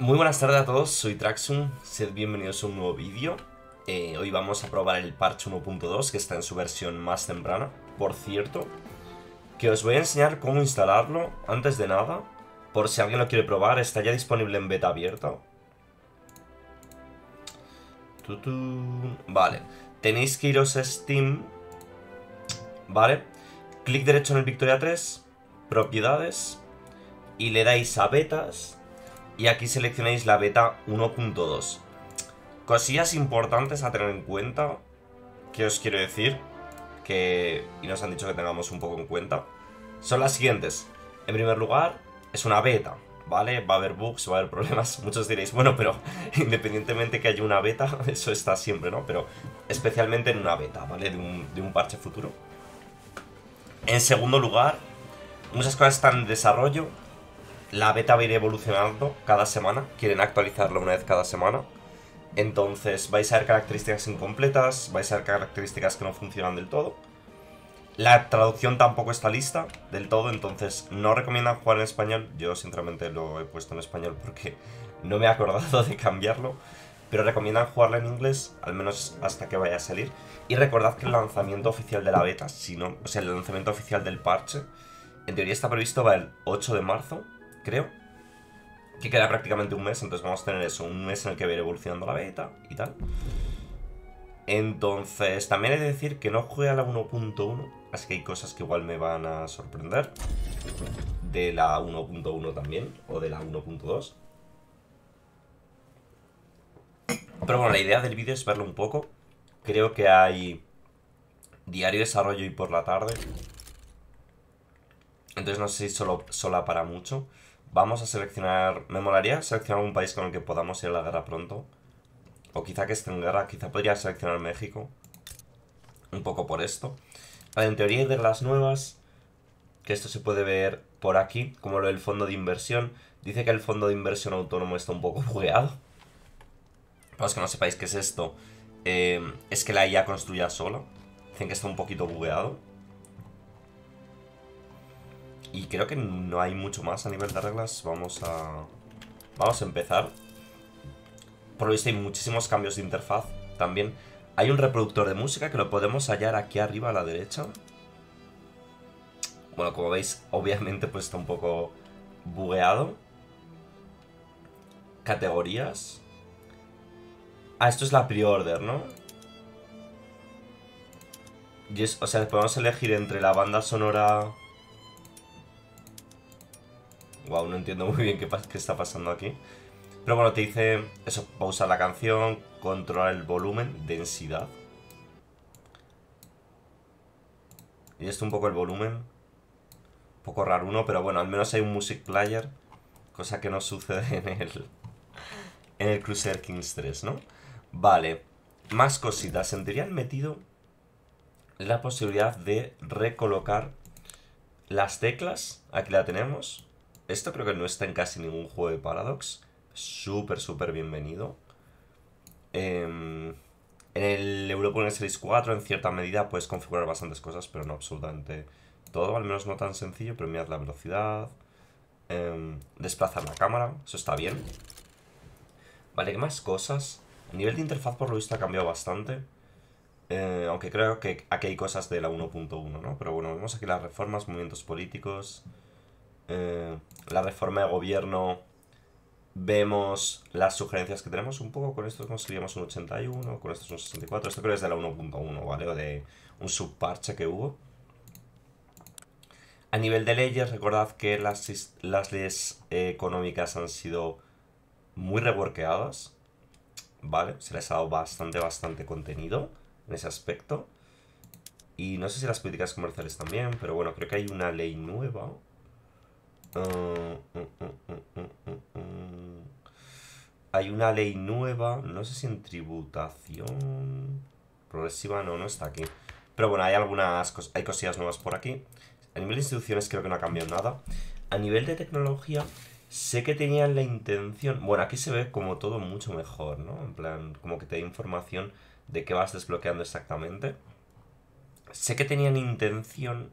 Muy buenas tardes a todos, soy Traxum, sed bienvenidos a un nuevo vídeo. Eh, hoy vamos a probar el parche 1.2 que está en su versión más temprana, por cierto, que os voy a enseñar cómo instalarlo antes de nada, por si alguien lo quiere probar, está ya disponible en beta abierta. Vale, tenéis que iros a Steam, ¿vale? Clic derecho en el Victoria 3, propiedades, y le dais a betas, y aquí seleccionáis la beta 1.2. Cosillas importantes a tener en cuenta que os quiero decir que y nos han dicho que tengamos un poco en cuenta son las siguientes. En primer lugar, es una beta, ¿vale? Va a haber bugs, va a haber problemas. Muchos diréis, bueno, pero independientemente que haya una beta, eso está siempre, ¿no? Pero especialmente en una beta, ¿vale? De un, de un parche futuro. En segundo lugar, muchas cosas están en desarrollo, la beta va a ir evolucionando cada semana, quieren actualizarlo una vez cada semana. Entonces vais a ver características incompletas, vais a ver características que no funcionan del todo. La traducción tampoco está lista del todo, entonces no recomiendan jugar en español. Yo sinceramente lo he puesto en español porque no me he acordado de cambiarlo. Pero recomiendan jugarla en inglés, al menos hasta que vaya a salir. Y recordad que el lanzamiento oficial de la beta, si no, o sea, el lanzamiento oficial del parche, en teoría está previsto para el 8 de marzo, creo. Que queda prácticamente un mes, entonces vamos a tener eso, un mes en el que va evolucionando la beta y tal. Entonces, también he de decir que no juega a la 1.1, así que hay cosas que igual me van a sorprender. De la 1.1 también, o de la 1.2. Pero bueno, la idea del vídeo es verlo un poco. Creo que hay diario desarrollo y por la tarde. Entonces no sé si solo sola para mucho. Vamos a seleccionar. Me molaría seleccionar un país con el que podamos ir a la guerra pronto. O quizá que esté en guerra. Quizá podría seleccionar México. Un poco por esto. en teoría hay las nuevas. Que esto se puede ver por aquí. Como lo del fondo de inversión. Dice que el fondo de inversión autónomo está un poco bugueado. Para los que no sepáis qué es esto. Eh, es que la IA construya sola Dicen que está un poquito bugueado. Y creo que no hay mucho más a nivel de reglas. Vamos a... Vamos a empezar. Por lo visto hay muchísimos cambios de interfaz también. Hay un reproductor de música que lo podemos hallar aquí arriba a la derecha. Bueno, como veis, obviamente pues está un poco bugueado. Categorías. Ah, esto es la pre-order, ¿no? o sea, podemos elegir entre la banda sonora wow, no entiendo muy bien qué, qué está pasando aquí. Pero bueno, te dice eso, pausar la canción, controlar el volumen, densidad. Y esto un poco el volumen. Un poco raro uno, pero bueno, al menos hay un music player. Cosa que no sucede en el, en el Crusader Kings 3, ¿no? Vale, más cositas. Se metido la posibilidad de recolocar las teclas. Aquí la tenemos. Esto creo que no está en casi ningún juego de Paradox. Súper, súper bienvenido. Em, en el Europa Series 4, en cierta medida, puedes configurar bastantes cosas, pero no absolutamente todo. Al menos no tan sencillo, pero mirad la velocidad. Em, desplazar la cámara, eso está bien. Vale, ¿qué más cosas? A nivel de interfaz, por lo visto, ha cambiado bastante. Eh, aunque creo que aquí hay cosas de la 1.1, ¿no? Pero bueno, vemos aquí las reformas, movimientos políticos. Eh, la reforma de gobierno, vemos las sugerencias que tenemos un poco. Con esto conseguíamos un 81, con esto es un 64. Esto creo que es de la 1.1, ¿vale? O de un subparche que hubo. A nivel de leyes, recordad que las, las leyes eh, económicas han sido muy reborqueadas. ¿vale? Se les ha dado bastante, bastante contenido en ese aspecto. Y no sé si las políticas comerciales también, pero bueno, creo que hay una ley nueva Mm, mm, mm, hay una ley nueva, no sé si en tributación progresiva, no, no está aquí. Pero bueno, hay algunas cosas hay cosillas nuevas por aquí. A nivel de instituciones creo que no ha cambiado nada. A nivel de tecnología, sé que tenían la intención... Bueno, aquí se ve como todo mucho mejor, ¿no? En plan, como que te da información de qué vas desbloqueando exactamente. Sé que tenían intención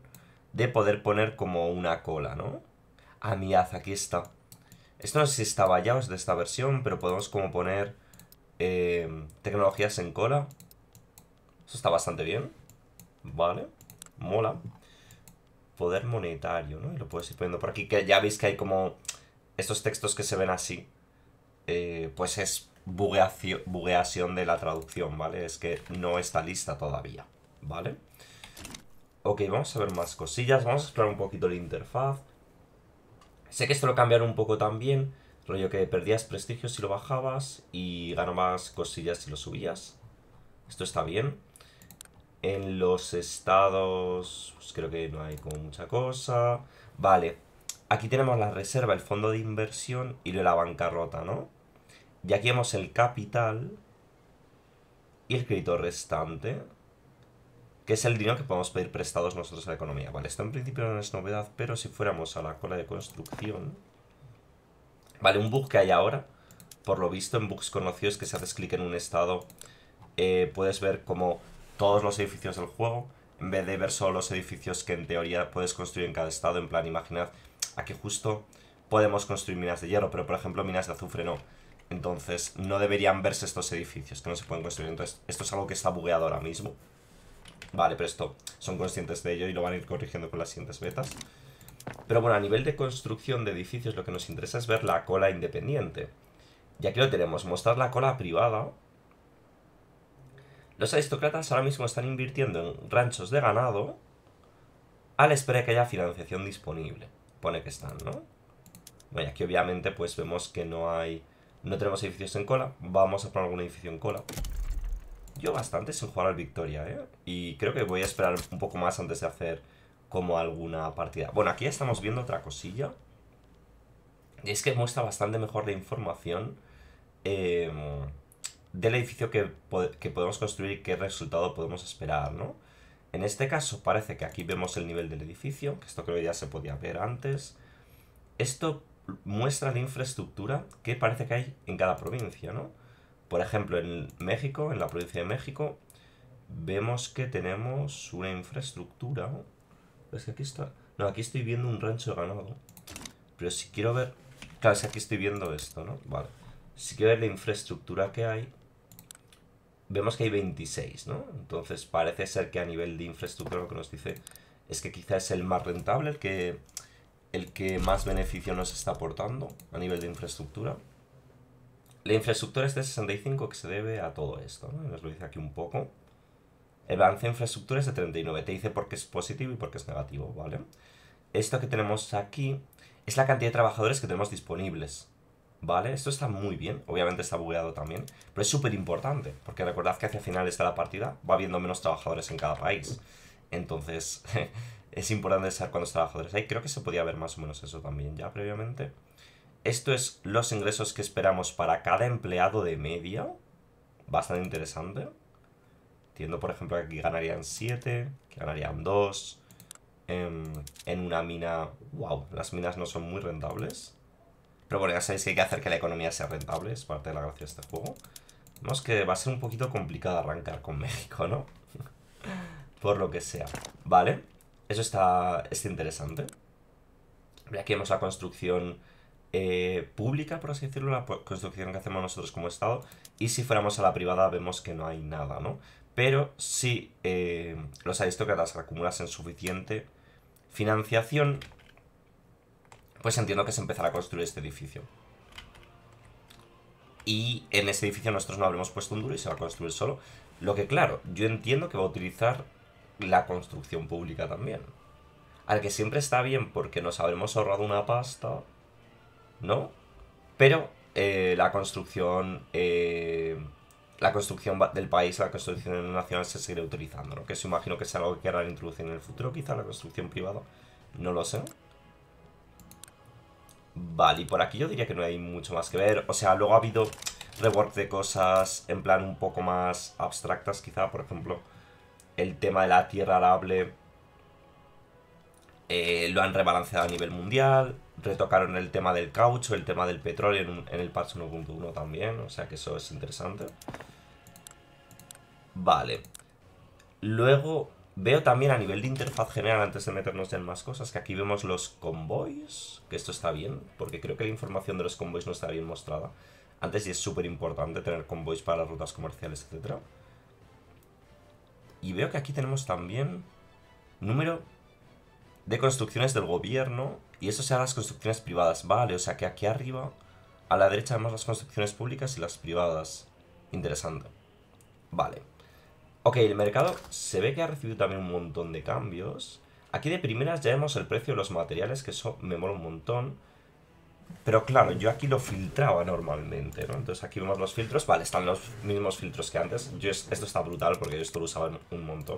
de poder poner como una cola, ¿no? a ah, aquí está. Esto no sé si estaba ya es de esta versión, pero podemos como poner eh, tecnologías en cola. Eso está bastante bien. Vale, mola. Poder monetario, ¿no? Y lo puedes ir poniendo por aquí, que ya veis que hay como estos textos que se ven así. Eh, pues es bugueación de la traducción, ¿vale? Es que no está lista todavía, ¿vale? Ok, vamos a ver más cosillas. Vamos a explorar un poquito la interfaz. Sé que esto lo cambiaron un poco también, rollo que perdías prestigio si lo bajabas y ganabas cosillas si lo subías. Esto está bien. En los estados, pues creo que no hay como mucha cosa. Vale, aquí tenemos la reserva, el fondo de inversión y la bancarrota, ¿no? Y aquí vemos el capital y el crédito restante que es el dinero que podemos pedir prestados nosotros a la economía. Vale, esto en principio no es novedad, pero si fuéramos a la cola de construcción... Vale, un bug que hay ahora, por lo visto en bugs conocidos que si haces clic en un estado, eh, puedes ver como todos los edificios del juego, en vez de ver solo los edificios que en teoría puedes construir en cada estado, en plan, imaginad, aquí justo podemos construir minas de hierro, pero por ejemplo minas de azufre no. Entonces no deberían verse estos edificios que no se pueden construir. Entonces esto es algo que está bugueado ahora mismo. Vale, pero esto, son conscientes de ello y lo van a ir corrigiendo con las siguientes betas. Pero bueno, a nivel de construcción de edificios lo que nos interesa es ver la cola independiente. Y aquí lo tenemos, mostrar la cola privada. Los aristócratas ahora mismo están invirtiendo en ranchos de ganado a la espera de que haya financiación disponible. Pone que están, ¿no? Bueno, aquí obviamente pues vemos que no hay... No tenemos edificios en cola. Vamos a poner algún edificio en cola yo bastante sin jugar al Victoria, ¿eh? Y creo que voy a esperar un poco más antes de hacer como alguna partida. Bueno, aquí ya estamos viendo otra cosilla. Y es que muestra bastante mejor la información em, del edificio que, que podemos construir y qué resultado podemos esperar, ¿no? En este caso parece que aquí vemos el nivel del edificio, que esto creo que ya se podía ver antes. Esto muestra la infraestructura que parece que hay en cada provincia, ¿no? Por ejemplo, en México, en la provincia de México, vemos que tenemos una infraestructura. Es que aquí está. No, aquí estoy viendo un rancho de ganado. Pero si quiero ver. Claro, es aquí estoy viendo esto, ¿no? Vale. Si quiero ver la infraestructura que hay, vemos que hay 26, ¿no? Entonces parece ser que a nivel de infraestructura lo que nos dice es que quizás es el más rentable, el que, el que más beneficio nos está aportando a nivel de infraestructura. La infraestructura es de 65 que se debe a todo esto, ¿no? Nos lo dice aquí un poco. El balance de infraestructura es de 39. Te dice por qué es positivo y por qué es negativo, ¿vale? Esto que tenemos aquí es la cantidad de trabajadores que tenemos disponibles, ¿vale? Esto está muy bien, obviamente está bugueado también, pero es súper importante, porque recordad que hacia finales de la partida va habiendo menos trabajadores en cada país. Entonces, es importante saber cuántos trabajadores hay. Creo que se podía ver más o menos eso también ya previamente. Esto es los ingresos que esperamos para cada empleado de media. Bastante interesante. Entiendo, por ejemplo, que aquí ganarían 7, que ganarían 2. Em, en, una mina... ¡Wow! Las minas no son muy rentables. Pero bueno, ya sabéis que hay que hacer que la economía sea rentable. Es parte de la gracia de este juego. Vemos que va a ser un poquito complicado arrancar con México, ¿no? por lo que sea. Vale. Eso está, está interesante. Aquí vemos la construcción eh, pública, por así decirlo, la construcción que hacemos nosotros como Estado, y si fuéramos a la privada vemos que no hay nada, ¿no? Pero si eh, los aristócratas acumulasen suficiente financiación, pues entiendo que se empezará a construir este edificio. Y en ese edificio nosotros no habremos puesto un duro y se va a construir solo. Lo que claro, yo entiendo que va a utilizar la construcción pública también. Al que siempre está bien porque nos habremos ahorrado una pasta ¿no? Pero eh, la construcción. Eh, la construcción del país, la construcción nacional se seguirá utilizando, ¿no? Que se imagino que sea algo que querrán introducir en el futuro, quizá la construcción privada. No lo sé. Vale, y por aquí yo diría que no hay mucho más que ver. O sea, luego ha habido rework de cosas en plan un poco más abstractas, quizá. Por ejemplo, el tema de la tierra arable eh, lo han rebalanceado a nivel mundial retocaron el tema del caucho, el tema del petróleo en, el patch 1.1 también, o sea que eso es interesante. Vale. Luego veo también a nivel de interfaz general, antes de meternos en más cosas, que aquí vemos los convoys, que esto está bien, porque creo que la información de los convoys no está bien mostrada. Antes y es súper importante tener convoys para las rutas comerciales, etc. Y veo que aquí tenemos también número de construcciones del gobierno y eso sea las construcciones privadas. Vale, o sea que aquí arriba, a la derecha vemos las construcciones públicas y las privadas. Interesante. Vale. Ok, el mercado se ve que ha recibido también un montón de cambios. Aquí de primeras ya vemos el precio de los materiales, que eso me mola un montón. Pero claro, yo aquí lo filtraba normalmente, ¿no? Entonces aquí vemos los filtros. Vale, están los mismos filtros que antes. Yo, esto está brutal porque yo esto lo usaba un montón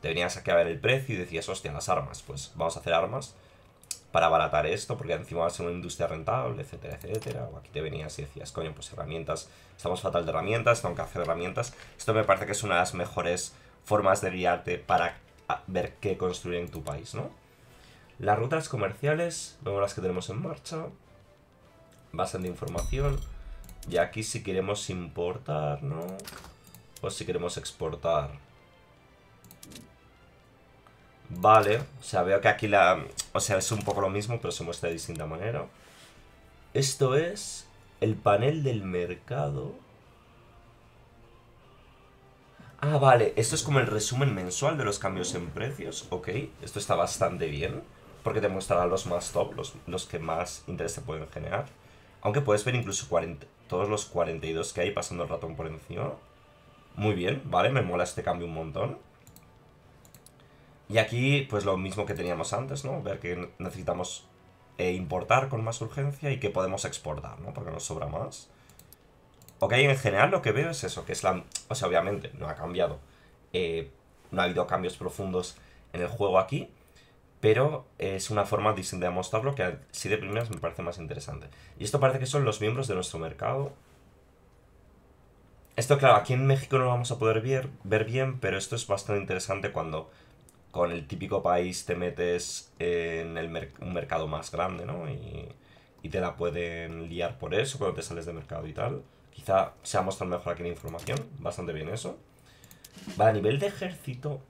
te venías aquí a ver el precio y decías, hostia, las armas, pues vamos a hacer armas para abaratar esto, porque encima va a ser una industria rentable, etcétera, etcétera. O aquí te venías y decías, coño, pues herramientas, estamos fatal de herramientas, tengo que hacer herramientas. Esto me parece que es una de las mejores formas de guiarte para ah, ver qué construir en tu país, ¿no? Las rutas comerciales, vemos las que tenemos en marcha. de información. Y aquí si queremos importar, ¿no? O si queremos exportar. Vale, o sea, veo que aquí la... O sea, es un poco lo mismo, pero se muestra de distinta manera. Esto es el panel del mercado. Ah, vale, esto es como el resumen mensual de los cambios en precios, ok. Esto está bastante bien, porque te mostrará los más top, los, los que más interés te pueden generar. Aunque puedes ver incluso todos los 42 que hay pasando el ratón por encima. Muy bien, vale, me mola este cambio un montón. Y aquí, pues lo mismo que teníamos antes, ¿no? Ver que necesitamos eh, importar con más urgencia y que podemos exportar, ¿no? Porque nos sobra más. Ok, en general lo que veo es eso, que es la... O sea, obviamente, no ha cambiado. Eh, no ha habido cambios profundos en el juego aquí, pero es una forma distinta de mostrarlo que así de primeras me parece más interesante. Y esto parece que son los miembros de nuestro mercado. Esto, claro, aquí en México no lo vamos a poder ver bien, pero esto es bastante interesante cuando con el típico país te metes en el un mercado más grande, ¿no? Y, y, te la pueden liar por eso cuando te sales de mercado y tal. Quizá sea ha mostrado mejor aquí la información, bastante bien eso. Vale, a nivel de ejército,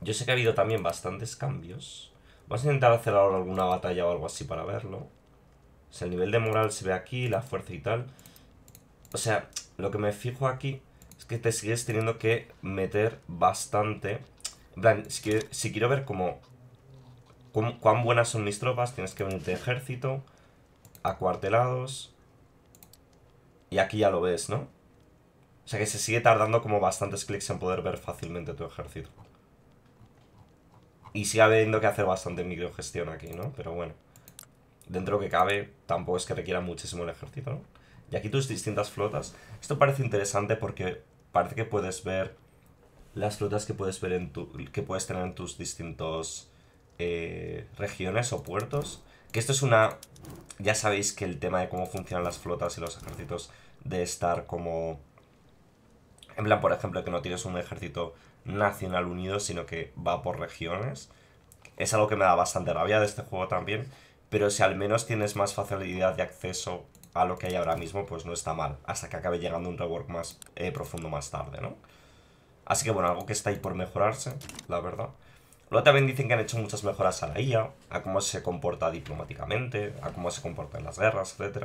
yo sé que ha habido también bastantes cambios. Vamos a intentar hacer ahora alguna batalla o algo así para verlo. O el nivel de moral se ve aquí, la fuerza y tal. O sea, lo que me fijo aquí es que te sigues teniendo que meter bastante en plan, si, quiero, ver cómo, cuán buenas son mis tropas, tienes que venirte ejército, acuartelados. Y aquí ya lo ves, ¿no? O sea que se sigue tardando como bastantes clics en poder ver fácilmente tu ejército. Y sigue habiendo que hacer bastante microgestión aquí, ¿no? Pero bueno. Dentro lo que cabe, tampoco es que requiera muchísimo el ejército, ¿no? Y aquí tus distintas flotas. Esto parece interesante porque parece que puedes ver las flotas que puedes, ver en tu, que puedes tener en tus distintos eh, regiones o puertos. Que esto es una... Ya sabéis que el tema de cómo funcionan las flotas y los ejércitos de estar como... En plan, por ejemplo, que no tienes un ejército nacional unido, sino que va por regiones. Es algo que me da bastante rabia de este juego también. Pero si al menos tienes más facilidad de acceso a lo que hay ahora mismo, pues no está mal. Hasta que acabe llegando un rework más eh, profundo más tarde, ¿no? Así que bueno, algo que está ahí por mejorarse, la verdad. Luego también dicen que han hecho muchas mejoras a la IA, a cómo se comporta diplomáticamente, a cómo se comporta en las guerras, etc.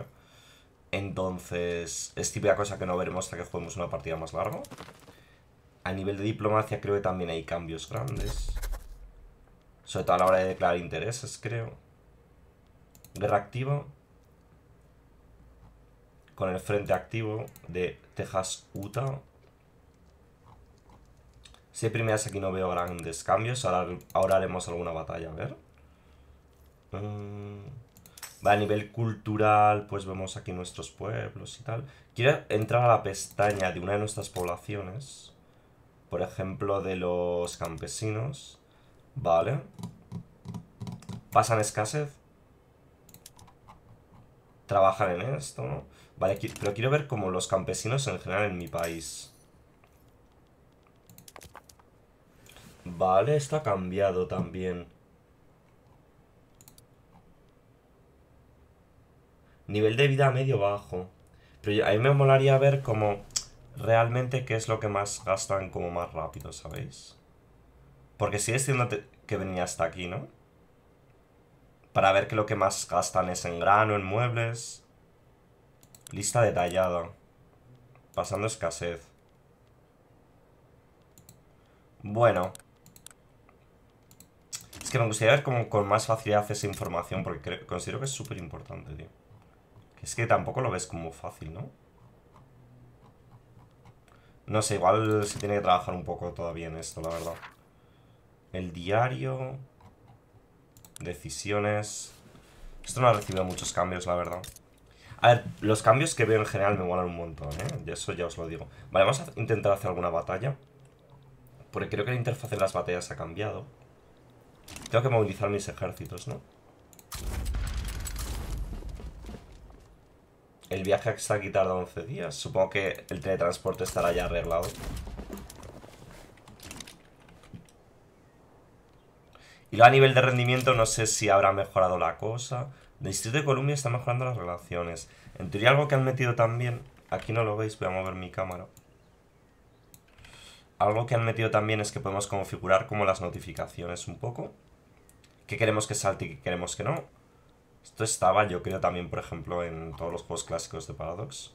Entonces, es típica cosa que no veremos hasta que juguemos una partida más larga. A nivel de diplomacia creo que también hay cambios grandes. Sobre todo a la hora de declarar intereses, creo. Guerra activa. Con el frente activo de Texas-Utah. Si hay primeras aquí no veo grandes cambios. Ahora, ahora haremos alguna batalla, a ver. Mm. a nivel cultural, pues vemos aquí nuestros pueblos y tal. Quiero entrar a la pestaña de una de nuestras poblaciones. Por ejemplo, de los campesinos. Vale. Pasan escasez. Trabajan en esto, Vale, pero quiero ver como los campesinos en general en mi país. Vale, está cambiado también. Nivel de vida medio bajo. Pero a mí me molaría ver como realmente qué es lo que más gastan como más rápido, ¿sabéis? Porque sigue siendo que venía hasta aquí, ¿no? Para ver que lo que más gastan es en grano, en muebles. Lista detallada. Pasando escasez. Bueno, que me gustaría ver como con más facilidad esa información, porque considero que es súper importante, tío. es que tampoco lo ves como fácil, ¿no? No sé, igual se tiene que trabajar un poco todavía en esto, la verdad. El diario... Decisiones... Esto no ha recibido muchos cambios, la verdad. A ver, los cambios que veo en general me molan un montón, ¿eh? De eso ya os lo digo. Vale, vamos a intentar hacer alguna batalla. Porque creo que la interfaz de las batallas ha cambiado. Tengo que movilizar mis ejércitos, ¿no? El viaje a aquí tarda 11 días. Supongo que el teletransporte estará ya arreglado. Y luego a nivel de rendimiento no sé si habrá mejorado la cosa. El Instituto de Columbia está mejorando las relaciones. En teoría algo que han metido también... Aquí no lo veis, voy a mover mi cámara algo que han metido también es que podemos configurar como las notificaciones un poco. qué queremos que salte y qué queremos que no. Esto estaba, yo creo, también, por ejemplo, en todos los juegos clásicos de Paradox.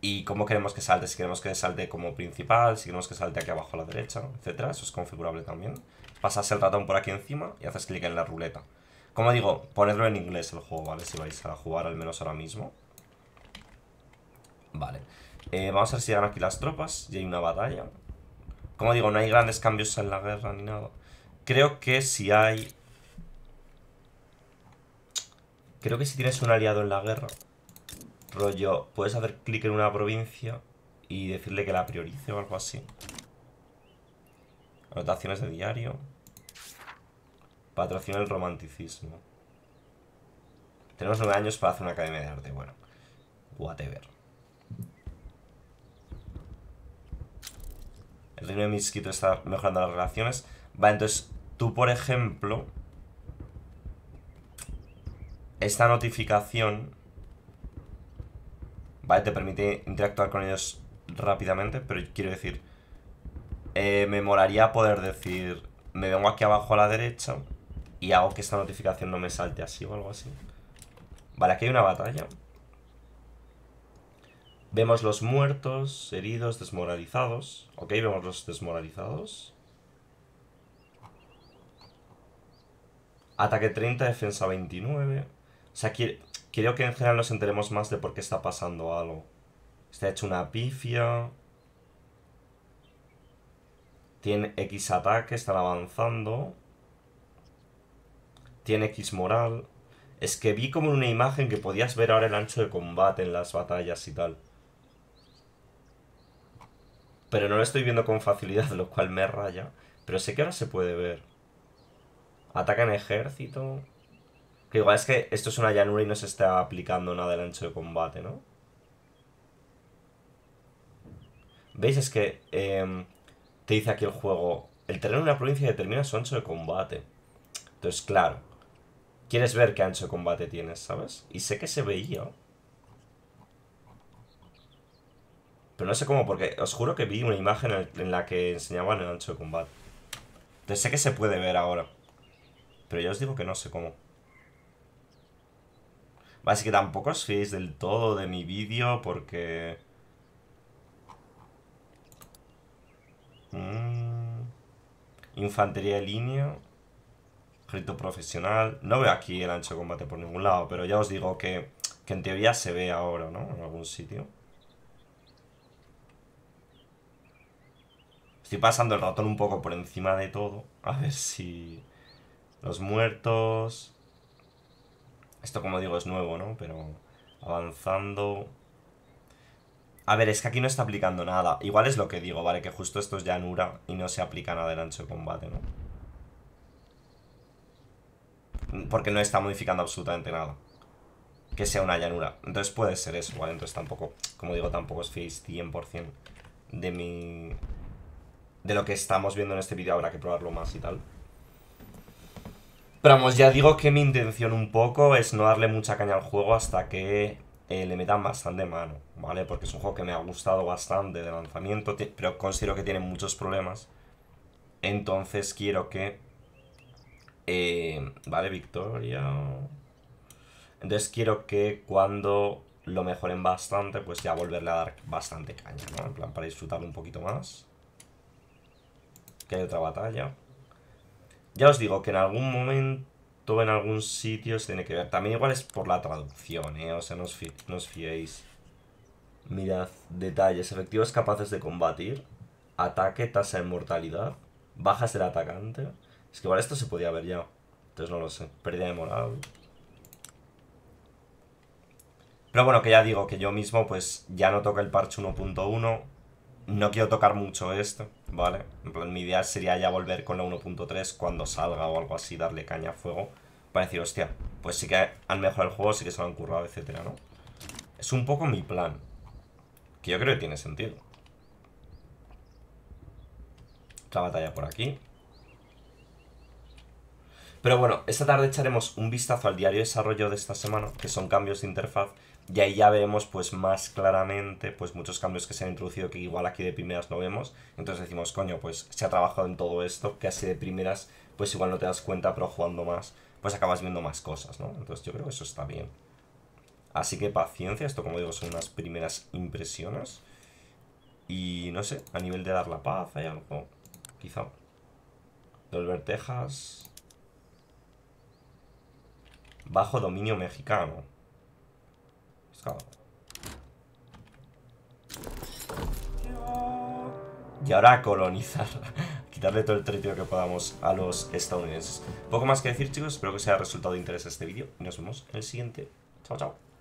Y cómo queremos que salte, si queremos que salte como principal, si queremos que salte aquí abajo a la derecha, etcétera. Eso es configurable también. Pasas el ratón por aquí encima y haces clic en la ruleta. Como digo, ponedlo en inglés el juego, ¿vale? Si vais a jugar al menos ahora mismo. Vale. Eh, vamos a ver si llegan aquí las tropas y hay una batalla. Como digo, no hay grandes cambios en la guerra ni nada. Creo que si hay... Creo que si tienes un aliado en la guerra, rollo, puedes hacer clic en una provincia y decirle que la priorice o algo así. Anotaciones de diario. Patrocina el romanticismo. Tenemos nueve años para hacer una academia de arte, bueno. Whatever. el reino de está mejorando las relaciones. vale, entonces tú, por ejemplo, esta notificación, ¿vale? Te permite interactuar con ellos rápidamente, pero quiero decir, eh, me molaría poder decir, me vengo aquí abajo a la derecha y hago que esta notificación no me salte así o algo así. Vale, aquí hay una batalla. Vemos los muertos, heridos, desmoralizados. Ok, vemos los desmoralizados. Ataque 30, defensa 29. O sea, quiero, que en general nos enteremos más de por qué está pasando algo. Está hecho una pifia. Tiene X ataque, están avanzando. Tiene X moral. Es que vi como una imagen que podías ver ahora el ancho de combate en las batallas y tal pero no lo estoy viendo con facilidad, lo cual me raya. Pero sé que ahora se puede ver. Ataca en ejército. Que igual es que esto es una llanura y no se está aplicando nada el ancho de combate, ¿no? ¿Veis? Es que em, te dice aquí el juego, el terreno de una provincia determina su ancho de combate. Entonces, claro, quieres ver qué ancho de combate tienes, ¿sabes? Y sé que se veía. Pero no sé cómo, porque os juro que vi una imagen en la que enseñaban el ancho de combate. Entonces sé que se puede ver ahora. Pero ya os digo que no sé cómo. Así que tampoco os fiéis del todo de mi vídeo porque... Mm. Infantería de línea. Ejército profesional. No veo aquí el ancho de combate por ningún lado, pero ya os digo que, que en teoría se ve ahora, ¿no? En algún sitio. Estoy pasando el ratón un poco por encima de todo. A ver si... Los muertos... Esto, como digo, es nuevo, ¿no? Pero avanzando... A ver, es que aquí no está aplicando nada. Igual es lo que digo, ¿vale? Que justo esto es llanura y no se aplica nada el ancho de combate, ¿no? Porque no está modificando absolutamente nada. Que sea una llanura. Entonces puede ser eso, ¿vale? Entonces tampoco, como digo, tampoco os fiéis 100% de mi de lo que estamos viendo en este vídeo. Habrá que probarlo más y tal. Pero vamos, ya digo que mi intención un poco es no darle mucha caña al juego hasta que eh, le metan bastante mano, ¿vale? Porque es un juego que me ha gustado bastante de lanzamiento, pero considero que tiene muchos problemas. Entonces quiero que... Eh, vale, victoria... Entonces quiero que cuando lo mejoren bastante, pues ya volverle a dar bastante caña, ¿no? En plan, para disfrutarlo un poquito más que hay otra batalla. Ya os digo que en algún momento, en algún sitio se tiene que ver. También igual es por la traducción, ¿eh? O sea, no os, fiéis. Mirad, detalles. Efectivos capaces de combatir. Ataque, tasa de mortalidad. Bajas del atacante. Es que igual esto se podía ver ya. Entonces no lo sé. Pérdida de moral. Pero bueno, que ya digo que yo mismo pues ya no toca el parche 1.1 no quiero tocar mucho esto, ¿vale? En plan, mi idea sería ya volver con la 1.3 cuando salga o algo así, darle caña a fuego. Para decir, hostia, pues sí que han mejorado el juego, sí que se lo han currado, etcétera, ¿no? Es un poco mi plan. Que yo creo que tiene sentido. Otra batalla por aquí. Pero bueno, esta tarde echaremos un vistazo al diario de desarrollo de esta semana, que son cambios de interfaz y ahí ya vemos pues más claramente pues muchos cambios que se han introducido que igual aquí de primeras no vemos. Entonces decimos, coño, pues se ha trabajado en todo esto, que así de primeras pues igual no te das cuenta, pero jugando más pues acabas viendo más cosas, ¿no? Entonces yo creo que eso está bien. Así que paciencia, esto como digo son unas primeras impresiones. Y no sé, a nivel de dar la paz hay algo, quizá. Volver Texas. Bajo dominio mexicano. Y ahora colonizar. Quitarle todo el territorio que podamos a los estadounidenses. Poco más que decir, chicos. Espero que os haya resultado de interés este vídeo. Y nos vemos en el siguiente. Chao, chao.